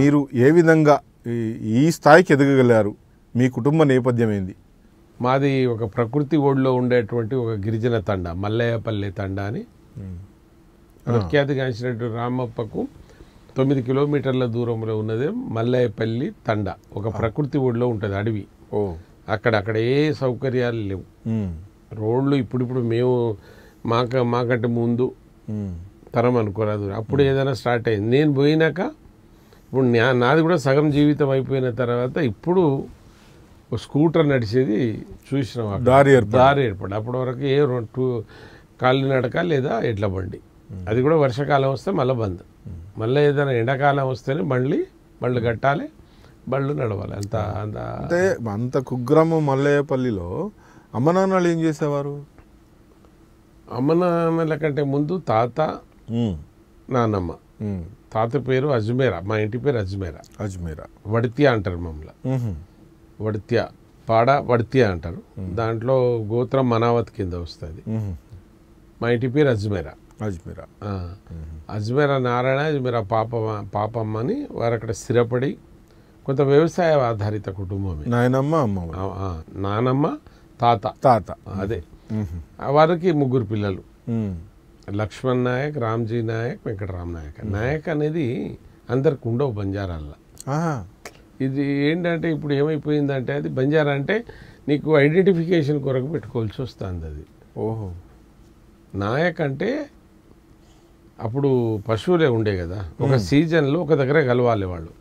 మీరు ఏ విధంగా ఈ స్థాయికి ఎదగగలరు మీ కుటుంబ నేపథ్యం ఏంది మాది ఒక ప్రకృతి ఓడిలో ఉండేటువంటి ఒక గిరిజన తండ మల్లయ్యపల్లి తండ అని ప్రఖ్యాతిగాంచినటువంటి రామప్పకు తొమ్మిది కిలోమీటర్ల దూరంలో ఉన్నదే మల్లయ్యపల్లి తండ ఒక ప్రకృతి ఓడిలో ఉంటుంది అడవి అక్కడ అక్కడ ఏ సౌకర్యాలు లేవు రోడ్లు ఇప్పుడిప్పుడు మేము మాక మాకంటే ముందు తరం అనుకోరాదు అప్పుడు ఏదైనా స్టార్ట్ అయింది నేను పోయినాక ఇప్పుడు నాది కూడా సగం జీవితం అయిపోయిన తర్వాత ఇప్పుడు ఒక స్కూటర్ నడిచేది చూసిన దారి దారి ఏర్పడి అప్పటి వరకు ఏ టూ కాళ్ళు నడక లేదా ఎడ్ల బండి అది కూడా వర్షాకాలం వస్తే మళ్ళీ బంద్ మళ్ళీ ఏదైనా ఎండాకాలం వస్తేనే బండ్లు బళ్ళు కట్టాలి బళ్ళు నడవాలి అంత అంత అంటే అంత కుగ్రాము మల్లయ్యపల్లిలో నాన్నలు ఏం చేసేవారు నాన్నల కంటే ముందు తాత నాన్నమ్మ తాత పేరు అజ్మేర మా ఇంటి పేరు అజ్మేర అజ్మేర వడితి అంటారు మమ్మల్ని వడిత్య పాడ వడితి అంటారు దాంట్లో గోత్రం మనావత్ కింద వస్తుంది మా ఇంటి పేరు అజ్మేర అజ్మీరా అజ్మేర నారాయణ అజ్మీరా పాపమ్మ పాపమ్మ అని వారు అక్కడ స్థిరపడి కొంత వ్యవసాయ ఆధారిత కుటుంబం నాయనమ్మ అమ్మ నానమ్మ తాత తాత అదే వారికి ముగ్గురు పిల్లలు లక్ష్మణ్ నాయక్ రామ్జీ నాయక్ వెంకటరామ్ నాయక్ నాయక్ అనేది అందరికి ఉండవు బంజారాల్లో ఇది ఏంటంటే ఇప్పుడు ఏమైపోయిందంటే అది బంజారా అంటే నీకు ఐడెంటిఫికేషన్ కొరకు పెట్టుకోవాల్సి వస్తుంది అది ఓహో నాయక్ అంటే అప్పుడు పశువులే ఉండే కదా ఒక సీజన్లో ఒక దగ్గర కలవాలి వాళ్ళు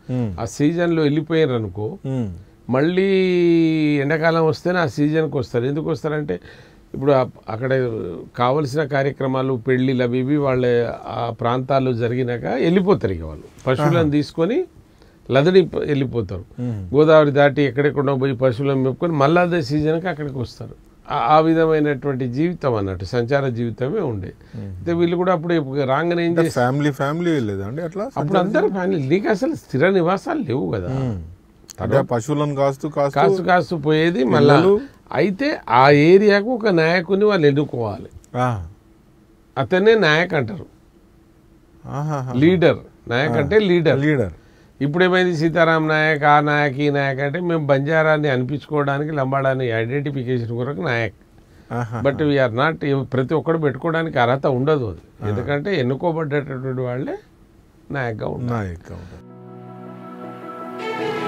ఆ సీజన్లో వెళ్ళిపోయారు అనుకో మళ్ళీ ఎండాకాలం వస్తేనే ఆ సీజన్కి వస్తారు ఎందుకు వస్తారంటే ఇప్పుడు అక్కడ కావలసిన కార్యక్రమాలు పెళ్ళిళ్ళు అవి ఇవి వాళ్ళ ఆ ప్రాంతాల్లో జరిగినాక వెళ్ళిపోతారు ఇక వాళ్ళు పశువులను తీసుకొని లదడి వెళ్ళిపోతారు గోదావరి దాటి ఎక్కడెక్కడో పోయి పశువులను మెప్పుకొని మళ్ళా అదే సీజన్కి అక్కడికి వస్తారు ఆ విధమైనటువంటి జీవితం అన్నట్టు సంచార జీవితమే ఉండే అయితే వీళ్ళు కూడా అప్పుడు రాంగనే ఫ్యామిలీ ఫ్యామిలీ వెళ్ళేదండి అట్లా అప్పుడు అందరూ ఫ్యామిలీ నీకు అసలు స్థిర నివాసాలు లేవు కదా పశువులను కాస్తూ కాస్తూ కాస్తూ పోయేది మళ్ళీ అయితే ఆ ఏరియాకు ఒక నాయకుని వాళ్ళు ఎన్నుకోవాలి అతనే నాయక్ అంటారు లీడర్ నాయక్ అంటే లీడర్ లీడర్ ఇప్పుడు ఏమైంది సీతారాం నాయక్ ఆ నాయక్ ఈ నాయక్ అంటే మేము బంజారాన్ని అనిపించుకోవడానికి లంబాడాన్ని ఐడెంటిఫికేషన్ కొరకు నాయక్ బట్ వీఆర్ నాట్ ప్రతి ఒక్కరు పెట్టుకోవడానికి అర్హత ఉండదు అది ఎందుకంటే ఎన్నుకోబడ్డేటటువంటి వాళ్ళే నాయక్గా ఉంటారు